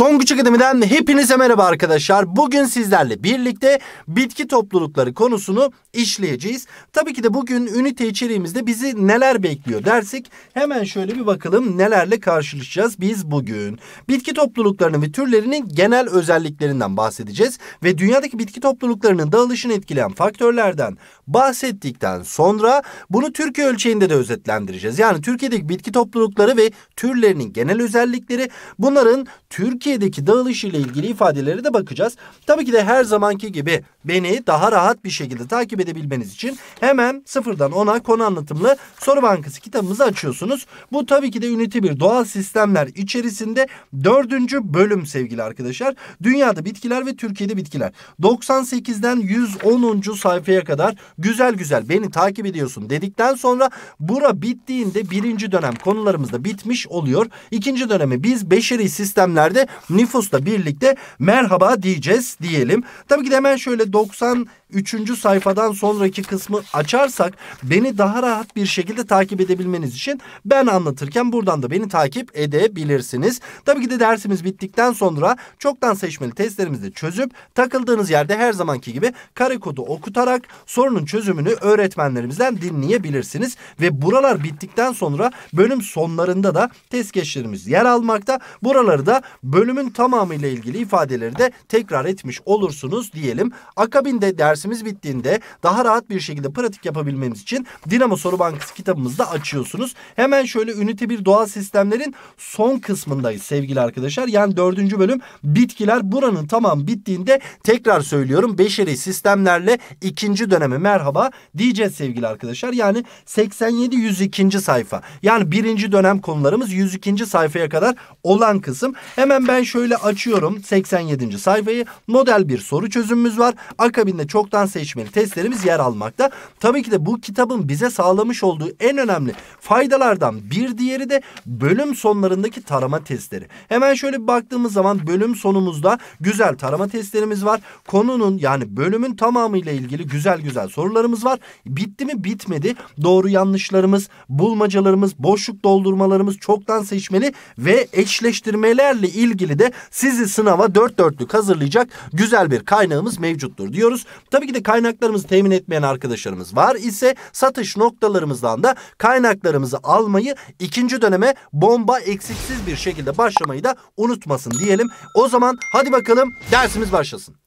Ton Küçük Edimi'den hepinize merhaba arkadaşlar. Bugün sizlerle birlikte bitki toplulukları konusunu işleyeceğiz. Tabii ki de bugün ünite içeriğimizde bizi neler bekliyor dersek hemen şöyle bir bakalım nelerle karşılaşacağız biz bugün. Bitki topluluklarının ve türlerinin genel özelliklerinden bahsedeceğiz ve dünyadaki bitki topluluklarının dağılışını etkileyen faktörlerden bahsettikten sonra bunu Türkiye ölçeğinde de özetlendireceğiz. Yani Türkiye'deki bitki toplulukları ve türlerinin genel özellikleri bunların Türkiye Türkiye'deki dağılış ile ilgili ifadeleri de bakacağız. Tabii ki de her zamanki gibi beni daha rahat bir şekilde takip edebilmeniz için hemen sıfırdan ona konu anlatımlı soru bankası kitabımızı açıyorsunuz. Bu tabii ki de üniti bir doğal sistemler içerisinde dördüncü bölüm sevgili arkadaşlar. Dünyada bitkiler ve Türkiye'de bitkiler. 98'den 110. sayfaya kadar güzel güzel beni takip ediyorsun dedikten sonra bura bittiğinde birinci dönem konularımız da bitmiş oluyor. İkinci dönemi biz beşeri sistemlerde nüfusla birlikte merhaba diyeceğiz diyelim. Tabii ki de hemen şöyle 90 Üçüncü sayfadan sonraki kısmı açarsak beni daha rahat bir şekilde takip edebilmeniz için ben anlatırken buradan da beni takip edebilirsiniz. Tabii ki de dersimiz bittikten sonra çoktan seçmeli testlerimizi çözüp takıldığınız yerde her zamanki gibi kare kodu okutarak sorunun çözümünü öğretmenlerimizden dinleyebilirsiniz. Ve buralar bittikten sonra bölüm sonlarında da test geçişlerimiz yer almakta. Buraları da bölümün tamamıyla ilgili ifadeleri de tekrar etmiş olursunuz diyelim. Akabinde ders dersimiz bittiğinde daha rahat bir şekilde pratik yapabilmemiz için Dinamo Soru Bankası kitabımızda açıyorsunuz. Hemen şöyle ünite bir doğal sistemlerin son kısmındayız sevgili arkadaşlar. Yani dördüncü bölüm bitkiler buranın tamam bittiğinde tekrar söylüyorum beşeri sistemlerle ikinci döneme merhaba diyeceğiz sevgili arkadaşlar. Yani 87-102. sayfa yani birinci dönem konularımız 102. sayfaya kadar olan kısım. Hemen ben şöyle açıyorum 87. sayfayı model bir soru çözümümüz var. Akabinde çok katalogdan seçmeli testlerimiz yer almakta. Tabii ki de bu kitabın bize sağlamış olduğu en önemli faydalardan bir diğeri de bölüm sonlarındaki tarama testleri. Hemen şöyle bir baktığımız zaman bölüm sonumuzda güzel tarama testlerimiz var. Konunun yani bölümün tamamıyla ilgili güzel güzel sorularımız var. Bitti mi? Bitmedi. Doğru yanlışlarımız, bulmacalarımız, boşluk doldurmalarımız çoktan seçmeli ve eşleştirmelerle ilgili de sizi sınava dört dörtlük hazırlayacak güzel bir kaynağımız mevcuttur diyoruz. Tabii Tabii ki de kaynaklarımızı temin etmeyen arkadaşlarımız var ise satış noktalarımızdan da kaynaklarımızı almayı ikinci döneme bomba eksiksiz bir şekilde başlamayı da unutmasın diyelim. O zaman hadi bakalım dersimiz başlasın.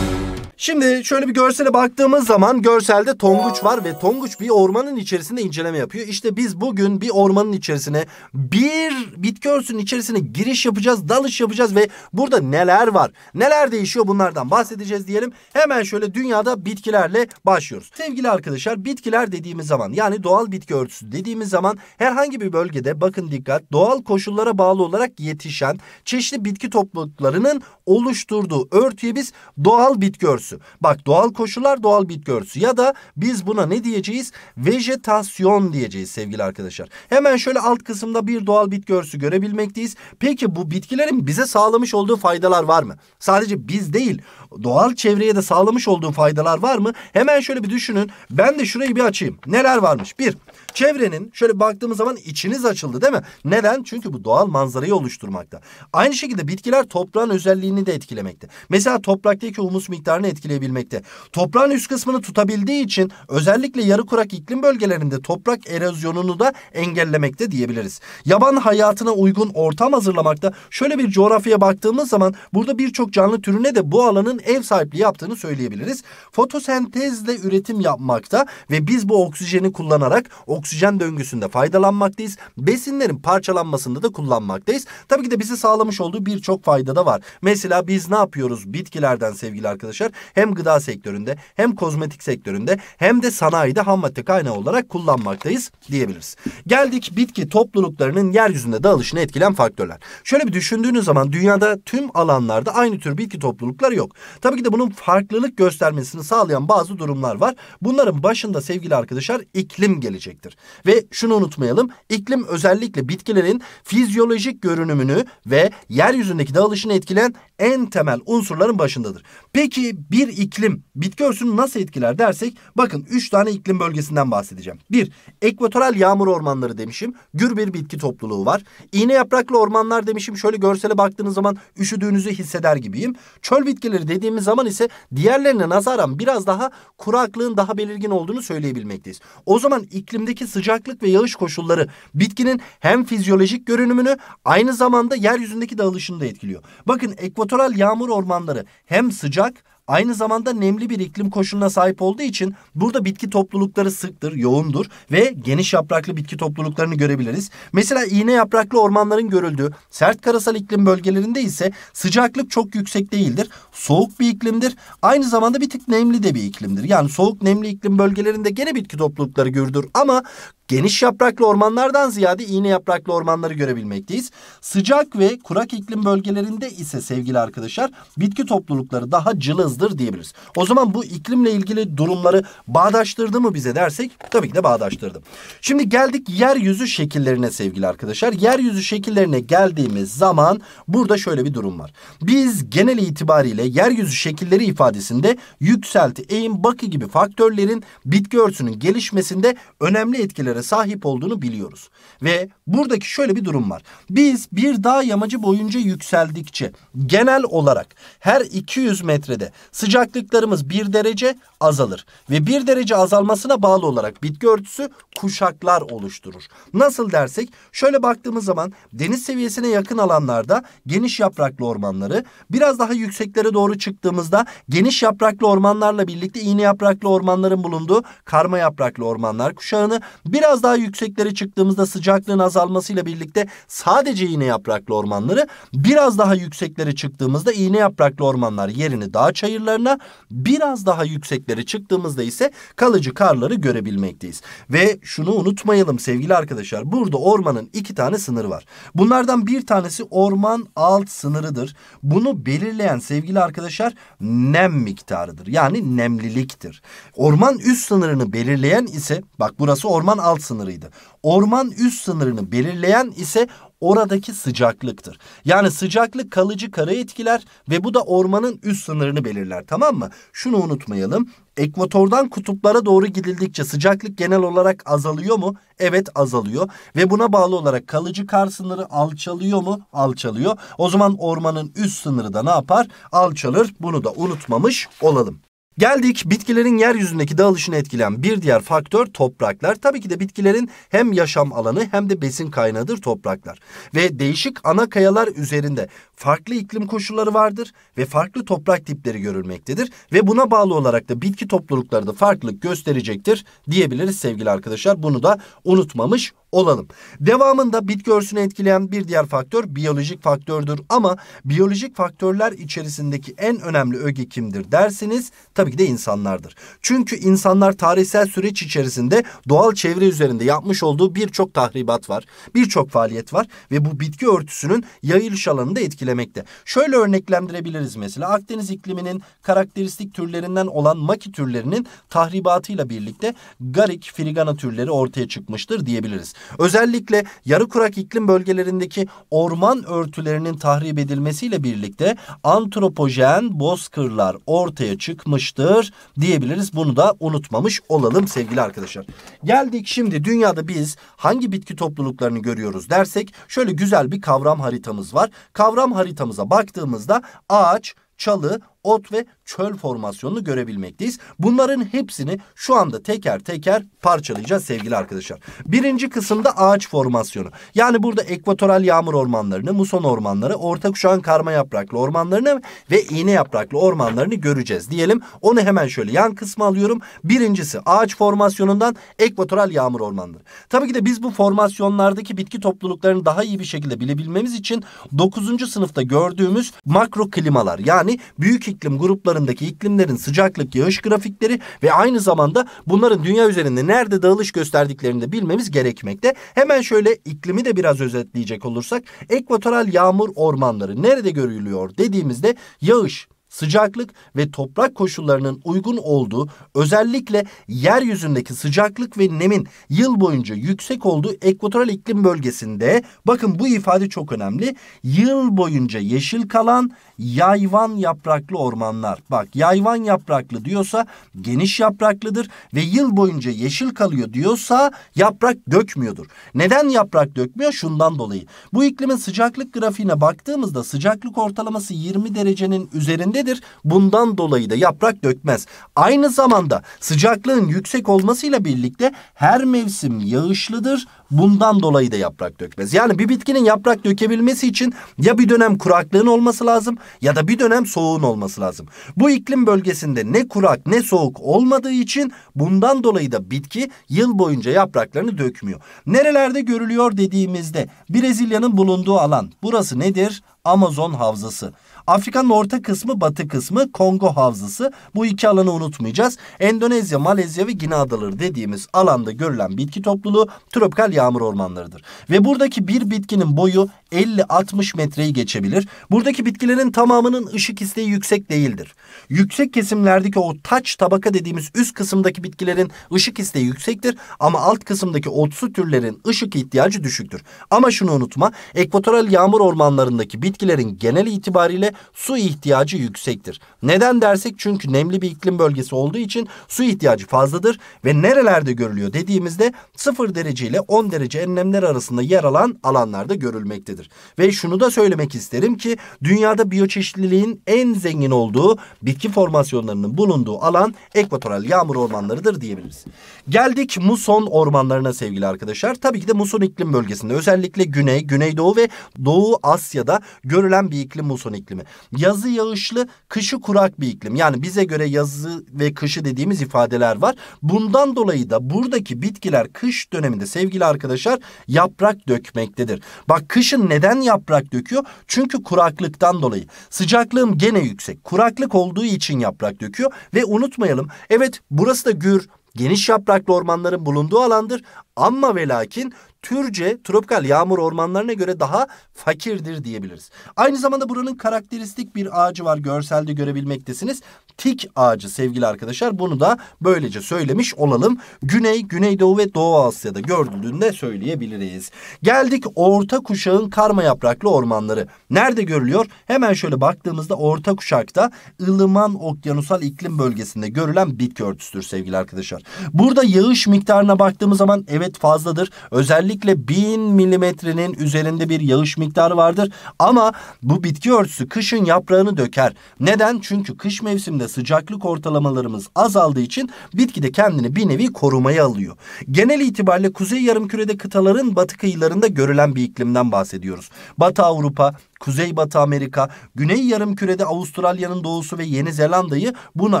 Şimdi şöyle bir görsele baktığımız zaman görselde Tonguç var ve Tonguç bir ormanın içerisinde inceleme yapıyor. İşte biz bugün bir ormanın içerisine bir bitki örtüsünün içerisine giriş yapacağız, dalış yapacağız ve burada neler var? Neler değişiyor bunlardan bahsedeceğiz diyelim. Hemen şöyle dünyada bitkilerle başlıyoruz. Sevgili arkadaşlar bitkiler dediğimiz zaman yani doğal bitki örtüsü dediğimiz zaman herhangi bir bölgede bakın dikkat doğal koşullara bağlı olarak yetişen çeşitli bitki topluluklarının oluşturduğu örtüye biz doğal bitki örtüsü örtüsü. Bak doğal koşullar doğal bitki örtüsü ya da biz buna ne diyeceğiz? Vejetasyon diyeceğiz sevgili arkadaşlar. Hemen şöyle alt kısımda bir doğal bitki örtüsü görebilmekteyiz. Peki bu bitkilerin bize sağlamış olduğu faydalar var mı? Sadece biz değil doğal çevreye de sağlamış olduğu faydalar var mı? Hemen şöyle bir düşünün. Ben de şurayı bir açayım. Neler varmış? Bir, Çevrenin şöyle baktığımız zaman içiniz açıldı değil mi? Neden? Çünkü bu doğal manzarayı oluşturmakta. Aynı şekilde bitkiler toprağın özelliğini de etkilemekte. Mesela topraktaki humus miktarını etkileyebilmekte. Toprağın üst kısmını tutabildiği için özellikle yarı kurak iklim bölgelerinde toprak erozyonunu da engellemekte diyebiliriz. Yaban hayatına uygun ortam hazırlamakta. Şöyle bir coğrafyaya baktığımız zaman burada birçok canlı türüne de bu alanın ev sahipliği yaptığını söyleyebiliriz. Fotosentezle üretim yapmakta ve biz bu oksijeni kullanarak oksijen oksijen döngüsünde faydalanmaktayız. Besinlerin parçalanmasında da kullanmaktayız. Tabii ki de bizi sağlamış olduğu birçok fayda da var. Mesela biz ne yapıyoruz bitkilerden sevgili arkadaşlar? Hem gıda sektöründe hem kozmetik sektöründe hem de sanayide ham madde kaynağı olarak kullanmaktayız diyebiliriz. Geldik bitki topluluklarının yeryüzünde dağılışını etkilen faktörler. Şöyle bir düşündüğünüz zaman dünyada tüm alanlarda aynı tür bitki toplulukları yok. Tabii ki de bunun farklılık göstermesini sağlayan bazı durumlar var. Bunların başında sevgili arkadaşlar iklim gelecektir oluşturmaktadır. Ve şunu unutmayalım, iklim özellikle bitkilerin fizyolojik görünümünü ve yeryüzündeki dağılışını etkileyen en temel unsurların başındadır. Peki bir iklim bitki örtüsünü nasıl etkiler dersek bakın üç tane iklim bölgesinden bahsedeceğim. Bir ekvatoral yağmur ormanları demişim. Gür bir bitki topluluğu var. İğne yapraklı ormanlar demişim. Şöyle görsele baktığınız zaman üşüdüğünüzü hisseder gibiyim. Çöl bitkileri dediğimiz zaman ise diğerlerine nazaran biraz daha kuraklığın daha belirgin olduğunu söyleyebilmekteyiz. O zaman iklimdeki sıcaklık ve yağış koşulları bitkinin hem fizyolojik görünümünü aynı zamanda yeryüzündeki dağılışını da etkiliyor. Bakın ekvatoral ekvatoral yağmur ormanları hem sıcak Aynı zamanda nemli bir iklim koşuluna sahip olduğu için burada bitki toplulukları sıktır, yoğundur ve geniş yapraklı bitki topluluklarını görebiliriz. Mesela iğne yapraklı ormanların görüldüğü sert karasal iklim bölgelerinde ise sıcaklık çok yüksek değildir. Soğuk bir iklimdir. Aynı zamanda bir tık nemli de bir iklimdir. Yani soğuk nemli iklim bölgelerinde gene bitki toplulukları görülür ama geniş yapraklı ormanlardan ziyade iğne yapraklı ormanları görebilmekteyiz. Sıcak ve kurak iklim bölgelerinde ise sevgili arkadaşlar bitki toplulukları daha cılız azdır diyebiliriz. O zaman bu iklimle ilgili durumları bağdaştırdı mı bize dersek tabii ki de bağdaştırdı. Şimdi geldik yeryüzü şekillerine sevgili arkadaşlar. Yeryüzü şekillerine geldiğimiz zaman burada şöyle bir durum var. Biz genel itibariyle yeryüzü şekilleri ifadesinde yükselti, eğim, bakı gibi faktörlerin bitki örtüsünün gelişmesinde önemli etkilere sahip olduğunu biliyoruz. Ve buradaki şöyle bir durum var. Biz bir dağ yamacı boyunca yükseldikçe genel olarak her 200 metrede sıcaklıklarımız 1 derece azalır. Ve 1 derece azalmasına bağlı olarak bitki örtüsü kuşaklar oluşturur. Nasıl dersek şöyle baktığımız zaman deniz seviyesine yakın alanlarda geniş yapraklı ormanları biraz daha yükseklere doğru çıktığımızda geniş yapraklı ormanlarla birlikte iğne yapraklı ormanların bulunduğu karma yapraklı ormanlar kuşağını biraz daha yükseklere çıktığımızda sıcaklığın azalmasıyla birlikte sadece iğne yapraklı ormanları biraz daha yükseklere çıktığımızda iğne yapraklı ormanlar yerini daha çayır bayırlarına biraz daha yükseklere çıktığımızda ise kalıcı karları görebilmekteyiz. Ve şunu unutmayalım sevgili arkadaşlar burada ormanın iki tane sınırı var. Bunlardan bir tanesi orman alt sınırıdır. Bunu belirleyen sevgili arkadaşlar nem miktarıdır yani nemliliktir. Orman üst sınırını belirleyen ise bak burası orman alt sınırıydı. Orman üst sınırını belirleyen ise oradaki sıcaklıktır. Yani sıcaklık kalıcı kara etkiler ve bu da ormanın üst sınırını belirler tamam mı? Şunu unutmayalım. Ekvatordan kutuplara doğru gidildikçe sıcaklık genel olarak azalıyor mu? Evet azalıyor ve buna bağlı olarak kalıcı kar sınırı alçalıyor mu? Alçalıyor. O zaman ormanın üst sınırı da ne yapar? Alçalır. Bunu da unutmamış olalım. Geldik bitkilerin yeryüzündeki dağılışını etkileyen bir diğer faktör topraklar. Tabii ki de bitkilerin hem yaşam alanı hem de besin kaynağıdır topraklar. Ve değişik ana kayalar üzerinde farklı iklim koşulları vardır ve farklı toprak tipleri görülmektedir. Ve buna bağlı olarak da bitki toplulukları da farklılık gösterecektir diyebiliriz sevgili arkadaşlar. Bunu da unutmamış olalım. Devamında bitki örsünü etkileyen bir diğer faktör biyolojik faktördür. Ama biyolojik faktörler içerisindeki en önemli öge kimdir derseniz tabii ki de insanlardır. Çünkü insanlar tarihsel süreç içerisinde doğal çevre üzerinde yapmış olduğu birçok tahribat var. Birçok faaliyet var ve bu bitki örtüsünün yayılış alanını da etkilemekte. Şöyle örneklendirebiliriz mesela Akdeniz ikliminin karakteristik türlerinden olan maki türlerinin tahribatıyla birlikte garik, frigana türleri ortaya çıkmıştır diyebiliriz. Özellikle yarı kurak iklim bölgelerindeki orman örtülerinin tahrip edilmesiyle birlikte antropojen bozkırlar ortaya çıkmıştır diyebiliriz. Bunu da unutmamış olalım sevgili arkadaşlar. Geldik şimdi dünyada biz hangi bitki topluluklarını görüyoruz dersek şöyle güzel bir kavram haritamız var. Kavram haritamıza baktığımızda ağaç, çalı, ot ve çöl formasyonunu görebilmekteyiz. Bunların hepsini şu anda teker teker parçalayacağız sevgili arkadaşlar. Birinci kısımda ağaç formasyonu. Yani burada ekvatoral yağmur ormanlarını, muson ormanları, orta kuşağın karma yapraklı ormanlarını ve iğne yapraklı ormanlarını göreceğiz diyelim. Onu hemen şöyle yan kısma alıyorum. Birincisi ağaç formasyonundan ekvatoral yağmur ormanları. Tabii ki de biz bu formasyonlardaki bitki topluluklarını daha iyi bir şekilde bilebilmemiz için 9. sınıfta gördüğümüz makro klimalar yani büyük iklim gruplarındaki iklimlerin sıcaklık yağış grafikleri ve aynı zamanda bunların dünya üzerinde nerede dağılış gösterdiklerini de bilmemiz gerekmekte. Hemen şöyle iklimi de biraz özetleyecek olursak ekvatoral yağmur ormanları nerede görülüyor dediğimizde yağış sıcaklık ve toprak koşullarının uygun olduğu özellikle yeryüzündeki sıcaklık ve nemin yıl boyunca yüksek olduğu ekvatoral iklim bölgesinde bakın bu ifade çok önemli. Yıl boyunca yeşil kalan yayvan yapraklı ormanlar. Bak yayvan yapraklı diyorsa geniş yapraklıdır ve yıl boyunca yeşil kalıyor diyorsa yaprak dökmüyordur. Neden yaprak dökmüyor? Şundan dolayı. Bu iklimin sıcaklık grafiğine baktığımızda sıcaklık ortalaması 20 derecenin üzerindedir. Bundan dolayı da yaprak dökmez. Aynı zamanda sıcaklığın yüksek olmasıyla birlikte her mevsim yağışlıdır Bundan dolayı da yaprak dökmez. Yani bir bitkinin yaprak dökebilmesi için ya bir dönem kuraklığın olması lazım ya da bir dönem soğuğun olması lazım. Bu iklim bölgesinde ne kurak ne soğuk olmadığı için bundan dolayı da bitki yıl boyunca yapraklarını dökmüyor. Nerelerde görülüyor dediğimizde Brezilya'nın bulunduğu alan burası nedir? Amazon havzası. Afrika'nın orta kısmı, batı kısmı, Kongo havzası. Bu iki alanı unutmayacağız. Endonezya, Malezya ve Gine Adaları dediğimiz alanda görülen bitki topluluğu tropikal yağmur ormanlarıdır. Ve buradaki bir bitkinin boyu 50-60 metreyi geçebilir. Buradaki bitkilerin tamamının ışık isteği yüksek değildir. Yüksek kesimlerdeki o taç tabaka dediğimiz üst kısımdaki bitkilerin ışık isteği yüksektir ama alt kısımdaki otsu türlerin ışık ihtiyacı düşüktür. Ama şunu unutma, ekvatoral yağmur ormanlarındaki bitkilerin genel itibariyle su ihtiyacı yüksektir. Neden dersek çünkü nemli bir iklim bölgesi olduğu için su ihtiyacı fazladır ve nerelerde görülüyor dediğimizde 0 derece ile 10 derece enlemler arasında yer alan alanlarda görülmektedir. Ve şunu da söylemek isterim ki dünyada biyoçeşitliliğin en zengin olduğu bitki formasyonlarının bulunduğu alan ekvatoral yağmur ormanlarıdır diyebiliriz. Geldik muson ormanlarına sevgili arkadaşlar. Tabii ki de muson iklim bölgesinde özellikle güney, güneydoğu ve doğu Asya'da görülen bir iklim muson iklimi. Yazı yağışlı, kışı kurak bir iklim. Yani bize göre yazı ve kışı dediğimiz ifadeler var. Bundan dolayı da buradaki bitkiler kış döneminde sevgili arkadaşlar yaprak dökmektedir. Bak kışın neden yaprak döküyor? Çünkü kuraklıktan dolayı. Sıcaklığım gene yüksek. Kuraklık olduğu için yaprak döküyor ve unutmayalım. Evet burası da gür, geniş yapraklı ormanların bulunduğu alandır ama ve lakin türce tropikal yağmur ormanlarına göre daha fakirdir diyebiliriz. Aynı zamanda buranın karakteristik bir ağacı var görselde görebilmektesiniz tik ağacı sevgili arkadaşlar. Bunu da böylece söylemiş olalım. Güney, Güneydoğu ve Doğu Asya'da görüldüğünü söyleyebiliriz. Geldik orta kuşağın karma yapraklı ormanları. Nerede görülüyor? Hemen şöyle baktığımızda orta kuşakta ılıman okyanusal iklim bölgesinde görülen bitki örtüsüdür sevgili arkadaşlar. Burada yağış miktarına baktığımız zaman evet fazladır. Özellikle 1000 milimetrenin üzerinde bir yağış miktarı vardır. Ama bu bitki örtüsü kışın yaprağını döker. Neden? Çünkü kış mevsiminde iklimde sıcaklık ortalamalarımız azaldığı için bitki de kendini bir nevi korumaya alıyor. Genel itibariyle kuzey yarımkürede kıtaların batı kıyılarında görülen bir iklimden bahsediyoruz. Batı Avrupa, Kuzey Batı Amerika, Güney Yarımküre'de Avustralya'nın doğusu ve Yeni Zelanda'yı buna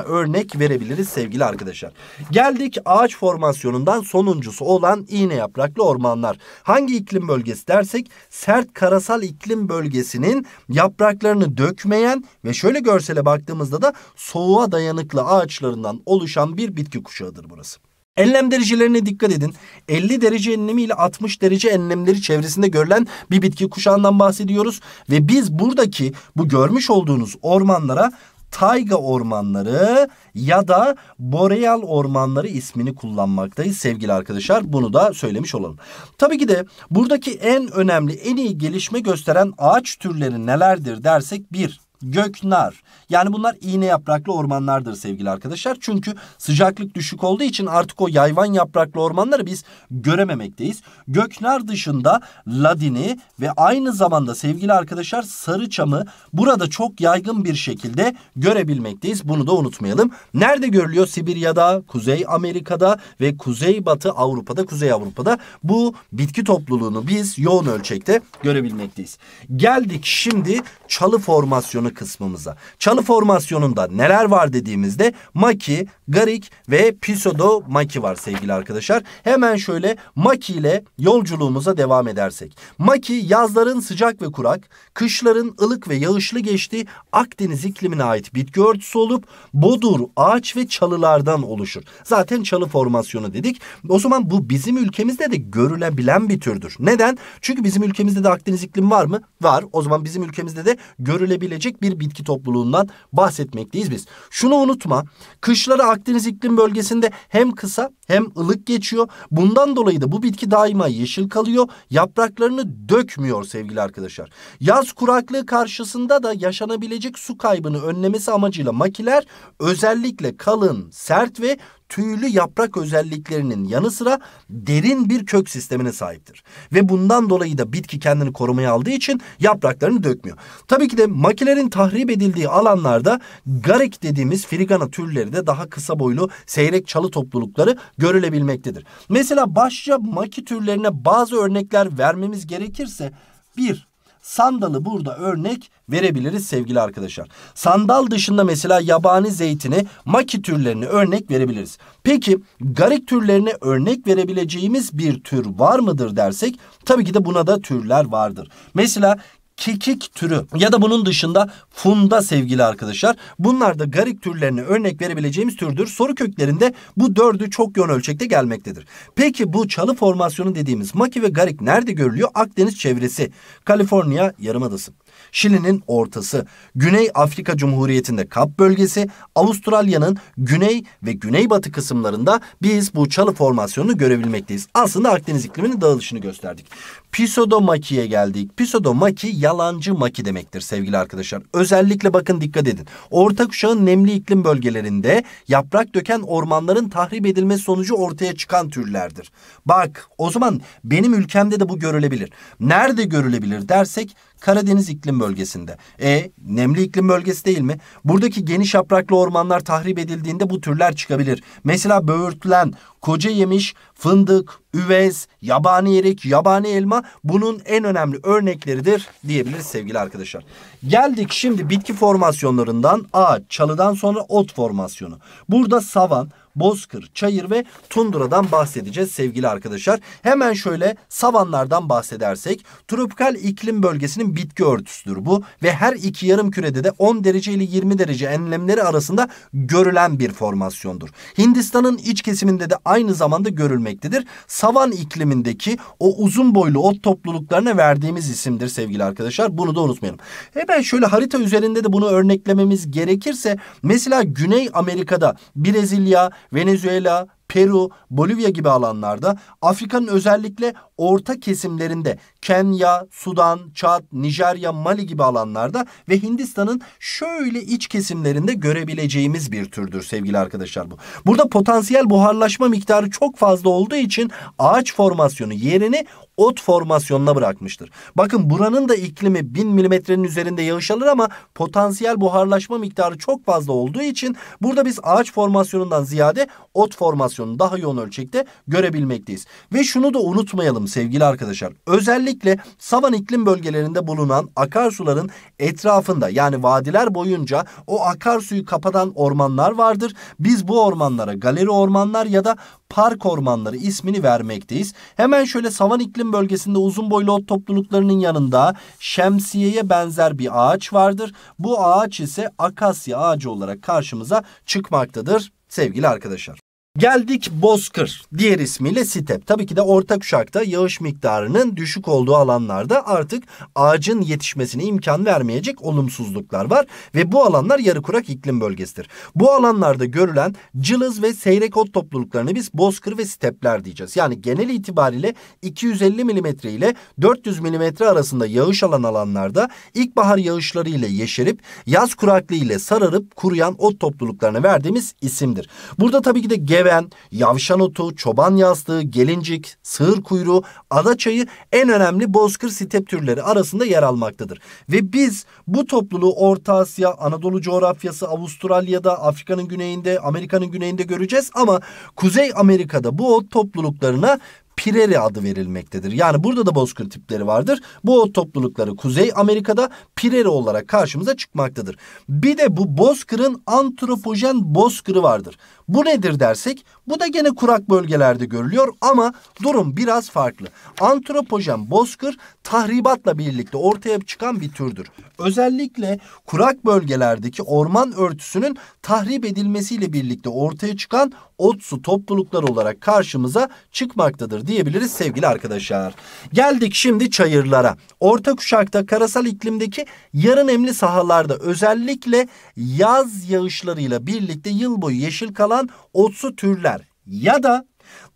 örnek verebiliriz sevgili arkadaşlar. Geldik ağaç formasyonundan sonuncusu olan iğne yapraklı ormanlar. Hangi iklim bölgesi dersek sert karasal iklim bölgesinin yapraklarını dökmeyen ve şöyle görsele baktığımızda da soğuğa dayanıklı ağaçlarından oluşan bir bitki kuşağıdır burası. Enlem derecelerine dikkat edin. 50 derece enlemi ile 60 derece enlemleri çevresinde görülen bir bitki kuşağından bahsediyoruz. Ve biz buradaki bu görmüş olduğunuz ormanlara tayga ormanları ya da boreal ormanları ismini kullanmaktayız sevgili arkadaşlar. Bunu da söylemiş olalım. Tabii ki de buradaki en önemli, en iyi gelişme gösteren ağaç türleri nelerdir dersek bir göknar. Yani bunlar iğne yapraklı ormanlardır sevgili arkadaşlar. Çünkü sıcaklık düşük olduğu için artık o yayvan yapraklı ormanları biz görememekteyiz. Göknar dışında ladini ve aynı zamanda sevgili arkadaşlar sarıçamı burada çok yaygın bir şekilde görebilmekteyiz. Bunu da unutmayalım. Nerede görülüyor? Sibirya'da, Kuzey Amerika'da ve Kuzey Batı Avrupa'da, Kuzey Avrupa'da bu bitki topluluğunu biz yoğun ölçekte görebilmekteyiz. Geldik şimdi çalı formasyonu saldırı kısmımıza. Çalı formasyonunda neler var dediğimizde Maki, Garik ve Pisodo Maki var sevgili arkadaşlar. Hemen şöyle Maki ile yolculuğumuza devam edersek. Maki yazların sıcak ve kurak, kışların ılık ve yağışlı geçtiği Akdeniz iklimine ait bitki örtüsü olup bodur, ağaç ve çalılardan oluşur. Zaten çalı formasyonu dedik. O zaman bu bizim ülkemizde de görülebilen bir türdür. Neden? Çünkü bizim ülkemizde de Akdeniz iklimi var mı? Var. O zaman bizim ülkemizde de görülebilecek endemik bir bitki topluluğundan bahsetmekteyiz biz. Şunu unutma. Kışları Akdeniz iklim bölgesinde hem kısa hem ılık geçiyor. Bundan dolayı da bu bitki daima yeşil kalıyor. Yapraklarını dökmüyor sevgili arkadaşlar. Yaz kuraklığı karşısında da yaşanabilecek su kaybını önlemesi amacıyla makiler özellikle kalın, sert ve tüylü yaprak özelliklerinin yanı sıra derin bir kök sistemine sahiptir. Ve bundan dolayı da bitki kendini korumaya aldığı için yapraklarını dökmüyor. Tabii ki de makilerin tahrip edildiği alanlarda garik dediğimiz frigana türleri de daha kısa boylu seyrek çalı toplulukları görülebilmektedir. Mesela başça maki türlerine bazı örnekler vermemiz gerekirse bir Sandalı burada örnek verebiliriz sevgili arkadaşlar. Sandal dışında mesela yabani zeytini, maki türlerini örnek verebiliriz. Peki garik türlerine örnek verebileceğimiz bir tür var mıdır dersek tabii ki de buna da türler vardır. Mesela kikik türü ya da bunun dışında funda sevgili arkadaşlar. Bunlar da garik türlerine örnek verebileceğimiz türdür. Soru köklerinde bu dördü çok yoğun ölçekte gelmektedir. Peki bu çalı formasyonu dediğimiz maki ve garik nerede görülüyor? Akdeniz çevresi, Kaliforniya yarımadası. Şili'nin ortası, Güney Afrika Cumhuriyeti'nde Kap bölgesi, Avustralya'nın güney ve güneybatı kısımlarında biz bu çalı formasyonunu görebilmekteyiz. Aslında Akdeniz ikliminin dağılışını gösterdik. Pisodomaki'ye geldik. Pisodomaki yalancı maki demektir sevgili arkadaşlar. Özellikle bakın dikkat edin. Orta kuşağın nemli iklim bölgelerinde yaprak döken ormanların tahrip edilmesi sonucu ortaya çıkan türlerdir. Bak o zaman benim ülkemde de bu görülebilir. Nerede görülebilir dersek Karadeniz iklim bölgesinde. E nemli iklim bölgesi değil mi? Buradaki geniş yapraklı ormanlar tahrip edildiğinde bu türler çıkabilir. Mesela böğürtlen, koca yemiş, fındık, üvez, yabani erik, yabani elma bunun en önemli örnekleridir diyebiliriz sevgili arkadaşlar. Geldik şimdi bitki formasyonlarından ağaç, çalıdan sonra ot formasyonu. Burada savan, bozkır, çayır ve tundradan bahsedeceğiz sevgili arkadaşlar. Hemen şöyle savanlardan bahsedersek tropikal iklim bölgesinin bitki örtüsüdür bu ve her iki yarım kürede de 10 derece ile 20 derece enlemleri arasında görülen bir formasyondur. Hindistan'ın iç kesiminde de aynı zamanda görülmektedir. Savan iklimindeki o uzun boylu ot topluluklarına verdiğimiz isimdir sevgili arkadaşlar. Bunu da unutmayalım. Hemen şöyle harita üzerinde de bunu örneklememiz gerekirse mesela Güney Amerika'da Brezilya, Venezuela, Peru, Bolivya gibi alanlarda Afrika'nın özellikle orta kesimlerinde Kenya, Sudan, Çad, Nijerya, Mali gibi alanlarda ve Hindistan'ın şöyle iç kesimlerinde görebileceğimiz bir türdür sevgili arkadaşlar bu. Burada potansiyel buharlaşma miktarı çok fazla olduğu için ağaç formasyonu yerini ot formasyonuna bırakmıştır. Bakın buranın da iklimi 1000 milimetrenin üzerinde yağış alır ama potansiyel buharlaşma miktarı çok fazla olduğu için burada biz ağaç formasyonundan ziyade ot formasyonunu daha yoğun ölçekte görebilmekteyiz. Ve şunu da unutmayalım sevgili arkadaşlar. Özellikle savan iklim bölgelerinde bulunan akarsuların etrafında yani vadiler boyunca o akarsuyu kapatan ormanlar vardır. Biz bu ormanlara galeri ormanlar ya da park ormanları ismini vermekteyiz. Hemen şöyle savan iklim bölgesinde uzun boylu ot topluluklarının yanında şemsiyeye benzer bir ağaç vardır. Bu ağaç ise akasya ağacı olarak karşımıza çıkmaktadır sevgili arkadaşlar. Geldik Bozkır, diğer ismiyle sitep. Tabii ki de orta kuşakta yağış miktarının düşük olduğu alanlarda artık ağacın yetişmesine imkan vermeyecek olumsuzluklar var ve bu alanlar yarı kurak iklim bölgesidir. Bu alanlarda görülen cılız ve seyrek ot topluluklarını biz bozkır ve stepler diyeceğiz. Yani genel itibariyle 250 mm ile 400 mm arasında yağış alan alanlarda ilkbahar yağışları ile yeşerip yaz kuraklığı ile sararıp kuruyan ot topluluklarına verdiğimiz isimdir. Burada tabii ki de gev deven, yavşan otu, çoban yastığı, gelincik, sığır kuyruğu, ada çayı en önemli bozkır step türleri arasında yer almaktadır. Ve biz bu topluluğu Orta Asya, Anadolu coğrafyası, Avustralya'da, Afrika'nın güneyinde, Amerika'nın güneyinde göreceğiz ama Kuzey Amerika'da bu ot topluluklarına Pireri adı verilmektedir. Yani burada da bozkır tipleri vardır. Bu ot toplulukları Kuzey Amerika'da Pireri olarak karşımıza çıkmaktadır. Bir de bu bozkırın antropojen bozkırı vardır. Bu nedir dersek bu da gene kurak bölgelerde görülüyor ama durum biraz farklı. Antropojen bozkır tahribatla birlikte ortaya çıkan bir türdür. Özellikle kurak bölgelerdeki orman örtüsünün tahrip edilmesiyle birlikte ortaya çıkan otsu topluluklar olarak karşımıza çıkmaktadır diyebiliriz sevgili arkadaşlar. Geldik şimdi çayırlara. Orta kuşakta karasal iklimdeki yarı nemli sahalarda özellikle yaz yağışlarıyla birlikte yıl boyu yeşil kalan otsu türler ya da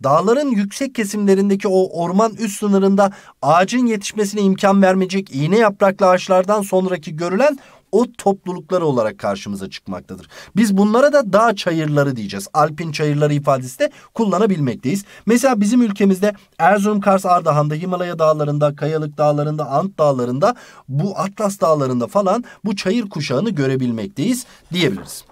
Dağların yüksek kesimlerindeki o orman üst sınırında ağacın yetişmesine imkan vermeyecek iğne yapraklı ağaçlardan sonraki görülen o toplulukları olarak karşımıza çıkmaktadır. Biz bunlara da dağ çayırları diyeceğiz. Alpin çayırları ifadesi de kullanabilmekteyiz. Mesela bizim ülkemizde Erzurum, Kars, Ardahan'da, Himalaya dağlarında, Kayalık dağlarında, Ant dağlarında, bu Atlas dağlarında falan bu çayır kuşağını görebilmekteyiz diyebiliriz.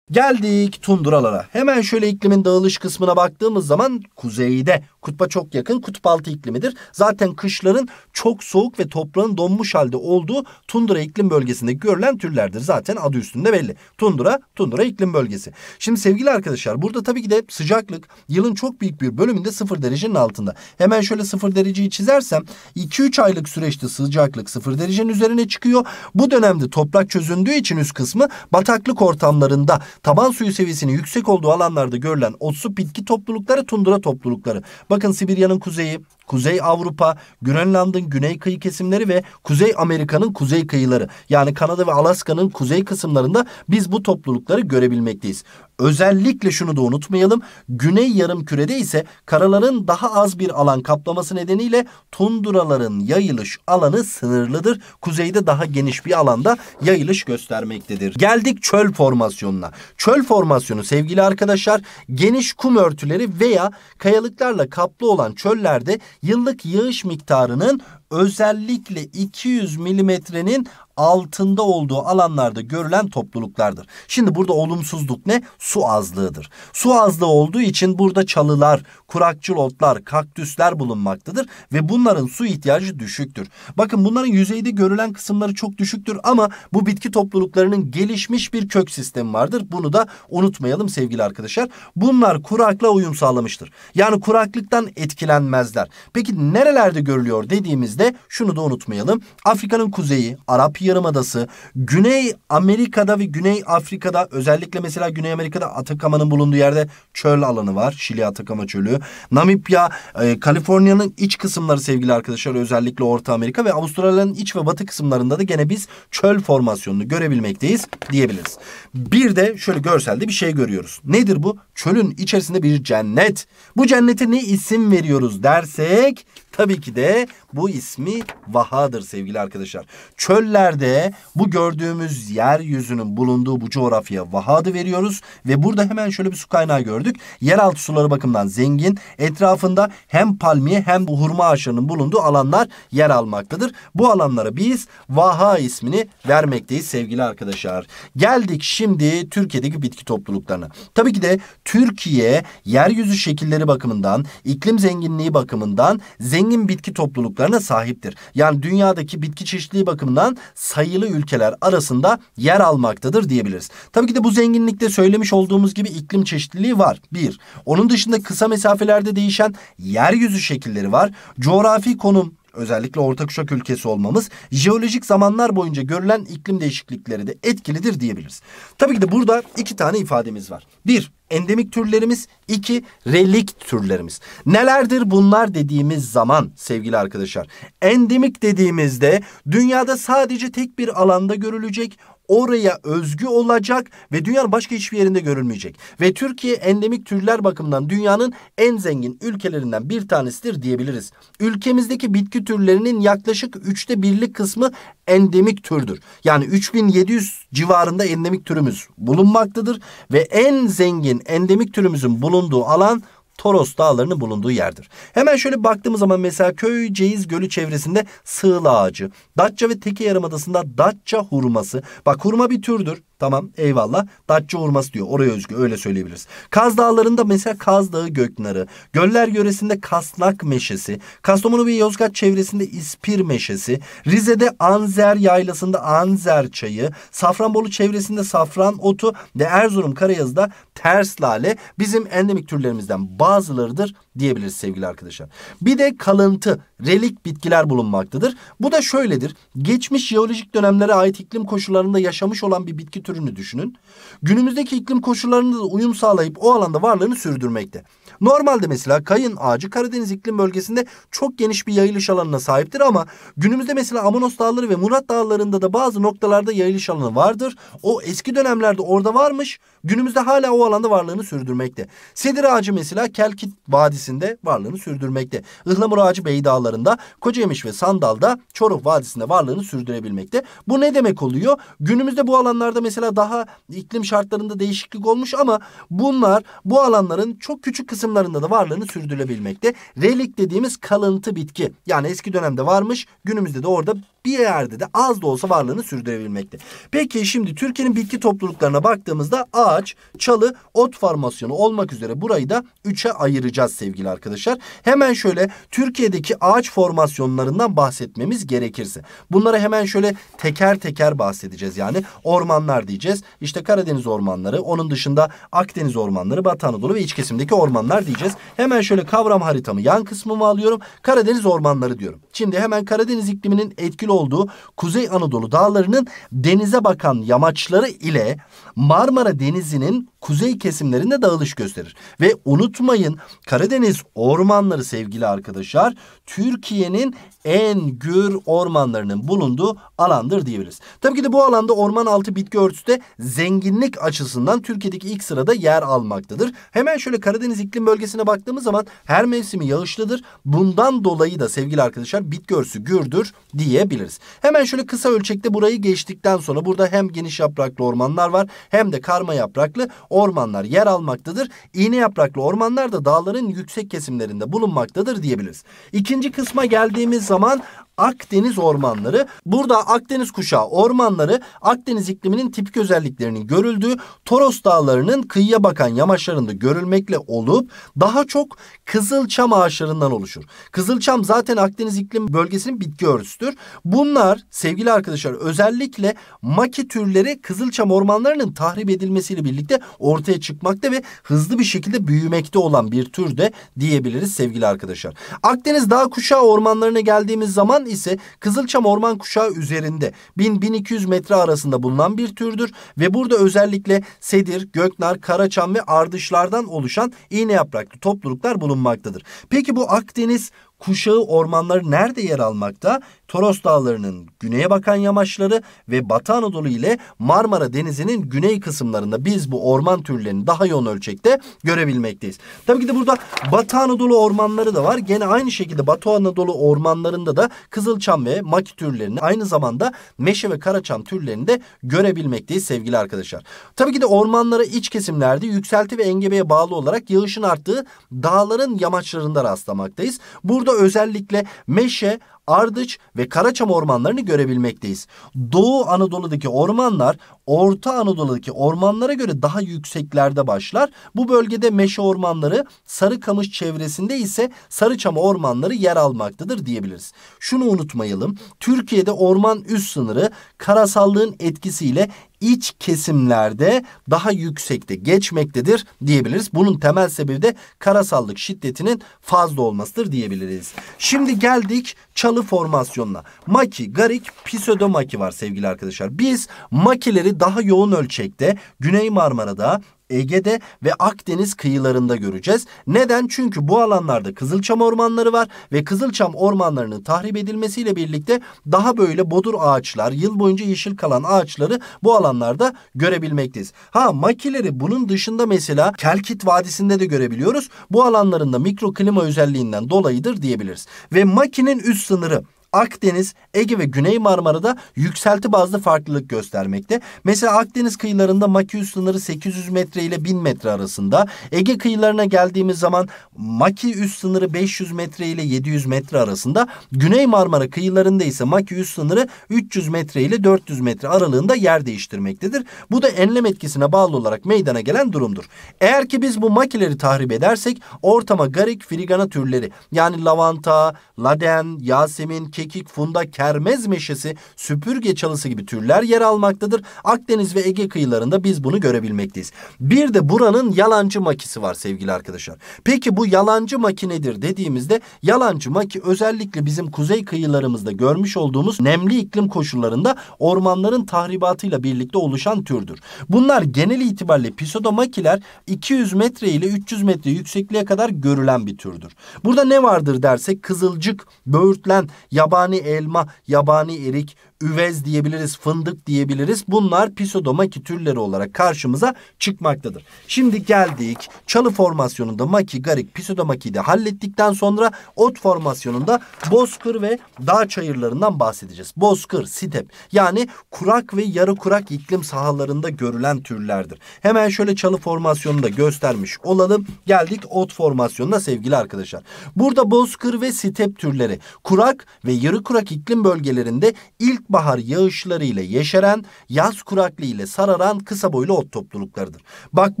Geldik tunduralara. Hemen şöyle iklimin dağılış kısmına baktığımız zaman kuzeyde kutba çok yakın kutup altı iklimidir. Zaten kışların çok soğuk ve toprağın donmuş halde olduğu tundura iklim bölgesinde görülen türlerdir. Zaten adı üstünde belli. Tundura, tundura iklim bölgesi. Şimdi sevgili arkadaşlar burada tabii ki de sıcaklık yılın çok büyük bir bölümünde sıfır derecenin altında. Hemen şöyle sıfır dereceyi çizersem 2-3 aylık süreçte sıcaklık sıfır derecenin üzerine çıkıyor. Bu dönemde toprak çözündüğü için üst kısmı bataklık ortamlarında Taban suyu seviyesinin yüksek olduğu alanlarda görülen otsu bitki toplulukları tundra toplulukları. Bakın Sibirya'nın kuzeyi, Kuzey Avrupa, Grönland'ın güney kıyı kesimleri ve Kuzey Amerika'nın kuzey kıyıları yani Kanada ve Alaska'nın kuzey kısımlarında biz bu toplulukları görebilmekteyiz. Özellikle şunu da unutmayalım. Güney yarım kürede ise karaların daha az bir alan kaplaması nedeniyle tunduraların yayılış alanı sınırlıdır. Kuzeyde daha geniş bir alanda yayılış göstermektedir. Geldik çöl formasyonuna. Çöl formasyonu sevgili arkadaşlar geniş kum örtüleri veya kayalıklarla kaplı olan çöllerde yıllık yağış miktarının özellikle 200 milimetrenin altında olduğu alanlarda görülen topluluklardır. Şimdi burada olumsuzluk ne? Su azlığıdır. Su azlığı olduğu için burada çalılar, kurakçıl otlar, kaktüsler bulunmaktadır ve bunların su ihtiyacı düşüktür. Bakın bunların yüzeyde görülen kısımları çok düşüktür ama bu bitki topluluklarının gelişmiş bir kök sistemi vardır. Bunu da unutmayalım sevgili arkadaşlar. Bunlar kurakla uyum sağlamıştır. Yani kuraklıktan etkilenmezler. Peki nerelerde görülüyor dediğimizde dediğimizde şunu da unutmayalım. Afrika'nın kuzeyi, Arap Yarımadası, Güney Amerika'da ve Güney Afrika'da özellikle mesela Güney Amerika'da Atakama'nın bulunduğu yerde çöl alanı var. Şili Atakama Çölü. Namibya, e, Kaliforniya'nın iç kısımları sevgili arkadaşlar özellikle Orta Amerika ve Avustralya'nın iç ve batı kısımlarında da gene biz çöl formasyonunu görebilmekteyiz diyebiliriz. Bir de şöyle görselde bir şey görüyoruz. Nedir bu? Çölün içerisinde bir cennet. Bu cennete ne isim veriyoruz dersek Tabii ki de bu ismi Vaha'dır sevgili arkadaşlar. Çöllerde bu gördüğümüz yeryüzünün bulunduğu bu coğrafyaya Vaha veriyoruz. Ve burada hemen şöyle bir su kaynağı gördük. Yeraltı suları bakımından zengin. Etrafında hem palmiye hem bu hurma ağaçlarının bulunduğu alanlar yer almaktadır. Bu alanlara biz Vaha ismini vermekteyiz sevgili arkadaşlar. Geldik şimdi Türkiye'deki bitki topluluklarına. Tabii ki de Türkiye yeryüzü şekilleri bakımından, iklim zenginliği bakımından zengin zengin bitki topluluklarına sahiptir. Yani dünyadaki bitki çeşitliliği bakımından sayılı ülkeler arasında yer almaktadır diyebiliriz. Tabii ki de bu zenginlikte söylemiş olduğumuz gibi iklim çeşitliliği var. Bir. Onun dışında kısa mesafelerde değişen yeryüzü şekilleri var. Coğrafi konum özellikle orta kuşak ülkesi olmamız jeolojik zamanlar boyunca görülen iklim değişiklikleri de etkilidir diyebiliriz. Tabii ki de burada iki tane ifademiz var. Bir, endemik türlerimiz, iki relik türlerimiz. Nelerdir bunlar dediğimiz zaman sevgili arkadaşlar? Endemik dediğimizde dünyada sadece tek bir alanda görülecek oraya özgü olacak ve dünyanın başka hiçbir yerinde görülmeyecek. Ve Türkiye endemik türler bakımından dünyanın en zengin ülkelerinden bir tanesidir diyebiliriz. Ülkemizdeki bitki türlerinin yaklaşık üçte birlik kısmı endemik türdür. Yani 3700 civarında endemik türümüz bulunmaktadır ve en zengin endemik türümüzün bulunduğu alan Toros dağlarının bulunduğu yerdir. Hemen şöyle baktığımız zaman mesela köy Ceyiz Gölü çevresinde sığla ağacı, Datça ve Teke Yarımadası'nda Datça hurması. Bak hurma bir türdür. Tamam eyvallah. Datça hurması diyor. Oraya özgü öyle söyleyebiliriz. Kaz Dağları'nda mesela Kaz Dağı göknarı. Göller yöresinde Kaslak meşesi. Kastamonu ve Yozgat çevresinde İspir meşesi. Rize'de Anzer yaylasında Anzer çayı. Safranbolu çevresinde safran otu ve Erzurum Karayazı'da ters lale. Bizim endemik türlerimizden bazılarıdır diyebiliriz sevgili arkadaşlar. Bir de kalıntı, relik bitkiler bulunmaktadır. Bu da şöyledir. Geçmiş jeolojik dönemlere ait iklim koşullarında yaşamış olan bir bitki türünü düşünün. Günümüzdeki iklim koşullarında da uyum sağlayıp o alanda varlığını sürdürmekte. Normalde mesela kayın ağacı Karadeniz iklim bölgesinde çok geniş bir yayılış alanına sahiptir ama günümüzde mesela Amanos Dağları ve Murat Dağları'nda da bazı noktalarda yayılış alanı vardır. O eski dönemlerde orada varmış günümüzde hala o alanda varlığını sürdürmekte. Sedir ağacı mesela Kelkit Vadisi'nde varlığını sürdürmekte. Ihlamur ağacı Bey Dağları'nda, Kocayemiş ve Sandal'da Çoruh Vadisi'nde varlığını sürdürebilmekte. Bu ne demek oluyor? Günümüzde bu alanlarda mesela daha iklim şartlarında değişiklik olmuş ama bunlar bu alanların çok küçük kısımlarında da varlığını sürdürebilmekte. Relik dediğimiz kalıntı bitki. Yani eski dönemde varmış, günümüzde de orada bir yerde de az da olsa varlığını sürdürebilmekte. Peki şimdi Türkiye'nin bitki topluluklarına baktığımızda ağaç, çalı, ot formasyonu olmak üzere burayı da üçe ayıracağız sevgili arkadaşlar. Hemen şöyle Türkiye'deki ağaç formasyonlarından bahsetmemiz gerekirse. Bunlara hemen şöyle teker teker bahsedeceğiz. Yani ormanlar diyeceğiz. İşte Karadeniz ormanları, onun dışında Akdeniz ormanları, Batı Anadolu ve iç kesimdeki ormanlar diyeceğiz. Hemen şöyle kavram haritamı yan kısmımı alıyorum. Karadeniz ormanları diyorum. Şimdi hemen Karadeniz ikliminin etkili olduğu Kuzey Anadolu dağlarının denize bakan yamaçları ile Marmara Denizi'nin kuzey kesimlerinde dağılış gösterir. Ve unutmayın Karadeniz ormanları sevgili arkadaşlar Türkiye'nin en gür ormanlarının bulunduğu alandır diyebiliriz. Tabii ki de bu alanda orman altı bitki örtüsü de zenginlik açısından Türkiye'deki ilk sırada yer almaktadır. Hemen şöyle Karadeniz iklim bölgesine baktığımız zaman her mevsimi yağışlıdır. Bundan dolayı da sevgili arkadaşlar bitki örtüsü gürdür diyebiliriz. Hemen şöyle kısa ölçekte burayı geçtikten sonra burada hem geniş yapraklı ormanlar var hem de karma yapraklı ormanlar yer almaktadır. İğne yapraklı ormanlar da dağların yüksek kesimlerinde bulunmaktadır diyebiliriz. İkinci kısma geldiğimiz zaman Akdeniz ormanları. Burada Akdeniz kuşağı ormanları Akdeniz ikliminin tipik özelliklerinin görüldüğü Toros dağlarının kıyıya bakan yamaçlarında görülmekle olup daha çok kızılçam ağaçlarından oluşur. Kızılçam zaten Akdeniz iklim bölgesinin bitki örtüsüdür. Bunlar sevgili arkadaşlar özellikle maki türleri kızılçam ormanlarının tahrip edilmesiyle birlikte ortaya çıkmakta ve hızlı bir şekilde büyümekte olan bir tür de diyebiliriz sevgili arkadaşlar. Akdeniz dağ kuşağı ormanlarına geldiğimiz zaman ise Kızılçam orman kuşağı üzerinde 1000-1200 metre arasında bulunan bir türdür ve burada özellikle sedir, göknar, karaçam ve ardışlardan oluşan iğne yapraklı topluluklar bulunmaktadır. Peki bu Akdeniz kuşağı ormanları nerede yer almakta? Toros Dağları'nın güneye bakan yamaçları ve Batı Anadolu ile Marmara Denizi'nin güney kısımlarında biz bu orman türlerini daha yoğun ölçekte görebilmekteyiz. Tabii ki de burada Batı Anadolu ormanları da var. Gene aynı şekilde Batı Anadolu ormanlarında da kızılçam ve maki türlerini aynı zamanda meşe ve karaçam türlerini de görebilmekteyiz sevgili arkadaşlar. Tabii ki de ormanlara iç kesimlerde yükselti ve engebeye bağlı olarak yağışın arttığı dağların yamaçlarında rastlamaktayız. Burada özellikle meşe Ardıç ve Karaçam ormanlarını görebilmekteyiz. Doğu Anadolu'daki ormanlar Orta Anadolu'daki ormanlara göre daha yükseklerde başlar. Bu bölgede meşe ormanları, Sarıkamış çevresinde ise Sarıçam ormanları yer almaktadır diyebiliriz. Şunu unutmayalım. Türkiye'de orman üst sınırı karasallığın etkisiyle iç kesimlerde daha yüksekte geçmektedir diyebiliriz. Bunun temel sebebi de karasallık şiddetinin fazla olmasıdır diyebiliriz. Şimdi geldik çalı formasyonuna. Maki, garik, pseudomaki var sevgili arkadaşlar. Biz makileri daha yoğun ölçekte Güney Marmara'da Ege'de ve Akdeniz kıyılarında göreceğiz. Neden? Çünkü bu alanlarda kızılçam ormanları var ve kızılçam ormanlarının tahrip edilmesiyle birlikte daha böyle bodur ağaçlar, yıl boyunca yeşil kalan ağaçları bu alanlarda görebilmekteyiz. Ha makileri bunun dışında mesela Kelkit Vadisi'nde de görebiliyoruz. Bu alanlarında mikroklima özelliğinden dolayıdır diyebiliriz. Ve makinin üst sınırı Akdeniz, Ege ve Güney Marmara'da yükselti bazlı farklılık göstermekte. Mesela Akdeniz kıyılarında Makius sınırı 800 metre ile 1000 metre arasında. Ege kıyılarına geldiğimiz zaman Maki üst sınırı 500 metre ile 700 metre arasında. Güney Marmara kıyılarında ise Maki üst sınırı 300 metre ile 400 metre aralığında yer değiştirmektedir. Bu da enlem etkisine bağlı olarak meydana gelen durumdur. Eğer ki biz bu makileri tahrip edersek ortama garik frigana türleri yani lavanta, laden, yasemin, kekik, funda, kermez meşesi, süpürge çalısı gibi türler yer almaktadır. Akdeniz ve Ege kıyılarında biz bunu görebilmekteyiz. Bir de buranın yalancı makisi var sevgili arkadaşlar. Peki bu yalancı maki nedir dediğimizde yalancı maki özellikle bizim kuzey kıyılarımızda görmüş olduğumuz nemli iklim koşullarında ormanların tahribatıyla birlikte oluşan türdür. Bunlar genel itibariyle pisodomakiler 200 metre ile 300 metre yüksekliğe kadar görülen bir türdür. Burada ne vardır dersek kızılcık, böğürtlen, yabancı yabani elma, yabani erik, üvez diyebiliriz, fındık diyebiliriz. Bunlar pisodomaki türleri olarak karşımıza çıkmaktadır. Şimdi geldik çalı formasyonunda maki, garik, pisodomakiyi de hallettikten sonra ot formasyonunda bozkır ve dağ çayırlarından bahsedeceğiz. Bozkır, sitep yani kurak ve yarı kurak iklim sahalarında görülen türlerdir. Hemen şöyle çalı formasyonunda göstermiş olalım. Geldik ot formasyonuna sevgili arkadaşlar. Burada bozkır ve sitep türleri kurak ve yarı kurak iklim bölgelerinde ilk ilkbahar yağışlarıyla yeşeren, yaz kuraklığı ile sararan kısa boylu ot topluluklarıdır. Bak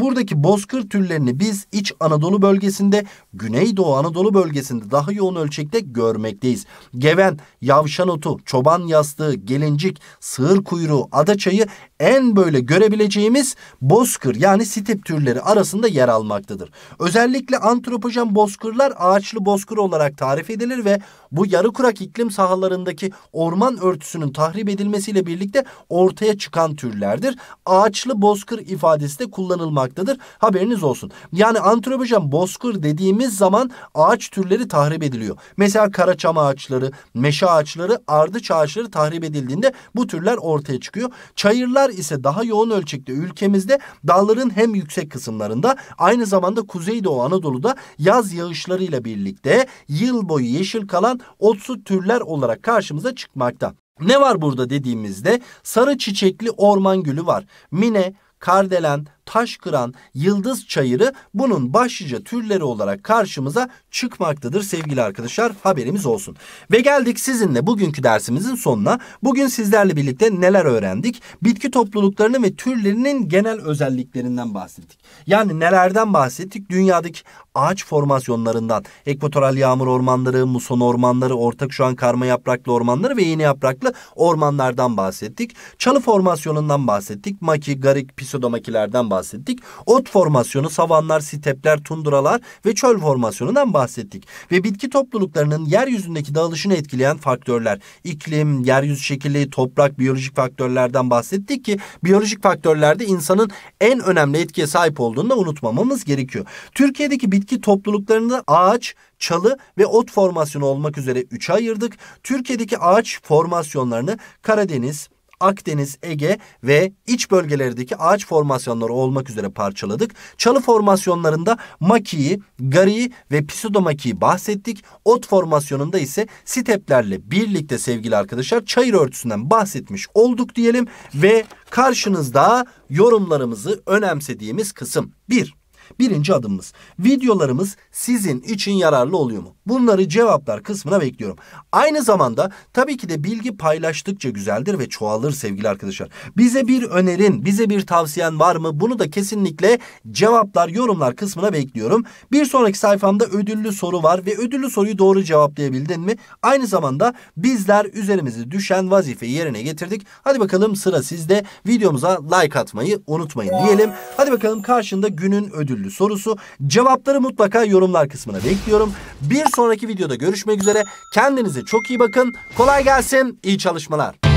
buradaki bozkır türlerini biz iç Anadolu bölgesinde, Güneydoğu Anadolu bölgesinde daha yoğun ölçekte görmekteyiz. Geven, yavşan otu, çoban yastığı, gelincik, sığır kuyruğu, adaçayı en böyle görebileceğimiz bozkır yani sitip türleri arasında yer almaktadır. Özellikle antropojen bozkırlar ağaçlı bozkır olarak tarif edilir ve bu yarı kurak iklim sahalarındaki orman örtüsünün tahrip edilmesiyle birlikte ortaya çıkan türlerdir. Ağaçlı bozkır ifadesi de kullanılmaktadır. Haberiniz olsun. Yani antropojen bozkır dediğimiz zaman ağaç türleri tahrip ediliyor. Mesela karaçam ağaçları, meşe ağaçları, ardıç ağaçları tahrip edildiğinde bu türler ortaya çıkıyor. Çayırlar ise daha yoğun ölçekte ülkemizde dağların hem yüksek kısımlarında aynı zamanda Kuzeydoğu Anadolu'da yaz yağışlarıyla birlikte yıl boyu yeşil kalan otsu türler olarak karşımıza çıkmakta. Ne var burada dediğimizde sarı çiçekli orman gülü var. Mine, kardelen, taş kıran yıldız çayırı bunun başlıca türleri olarak karşımıza çıkmaktadır sevgili arkadaşlar haberimiz olsun. Ve geldik sizinle bugünkü dersimizin sonuna. Bugün sizlerle birlikte neler öğrendik? Bitki topluluklarını ve türlerinin genel özelliklerinden bahsettik. Yani nelerden bahsettik? Dünyadaki ağaç formasyonlarından, ekvatoral yağmur ormanları, muson ormanları, ortak şu an karma yapraklı ormanları ve iğne yapraklı ormanlardan bahsettik. Çalı formasyonundan bahsettik. Maki, garik, pisodomakilerden bahsettik bahsettik. Ot formasyonu, savanlar, stepler, tunduralar ve çöl formasyonundan bahsettik. Ve bitki topluluklarının yeryüzündeki dağılışını etkileyen faktörler. iklim, yeryüzü şekilli, toprak, biyolojik faktörlerden bahsettik ki biyolojik faktörlerde insanın en önemli etkiye sahip olduğunu da unutmamamız gerekiyor. Türkiye'deki bitki topluluklarında ağaç, çalı ve ot formasyonu olmak üzere üçe ayırdık. Türkiye'deki ağaç formasyonlarını Karadeniz, Akdeniz, Ege ve iç bölgelerdeki ağaç formasyonları olmak üzere parçaladık. Çalı formasyonlarında makiyi, gariyi ve pseudomakiyi bahsettik. Ot formasyonunda ise steplerle birlikte sevgili arkadaşlar çayır örtüsünden bahsetmiş olduk diyelim ve karşınızda yorumlarımızı önemsediğimiz kısım. 1. Birinci adımımız. Videolarımız sizin için yararlı oluyor mu? Bunları cevaplar kısmına bekliyorum. Aynı zamanda tabii ki de bilgi paylaştıkça güzeldir ve çoğalır sevgili arkadaşlar. Bize bir önerin, bize bir tavsiyen var mı? Bunu da kesinlikle cevaplar, yorumlar kısmına bekliyorum. Bir sonraki sayfamda ödüllü soru var ve ödüllü soruyu doğru cevaplayabildin mi? Aynı zamanda bizler üzerimize düşen vazifeyi yerine getirdik. Hadi bakalım sıra sizde. Videomuza like atmayı unutmayın diyelim. Hadi bakalım karşında günün ödülü türlü sorusu. Cevapları mutlaka yorumlar kısmına bekliyorum. Bir sonraki videoda görüşmek üzere. Kendinize çok iyi bakın. Kolay gelsin. İyi çalışmalar.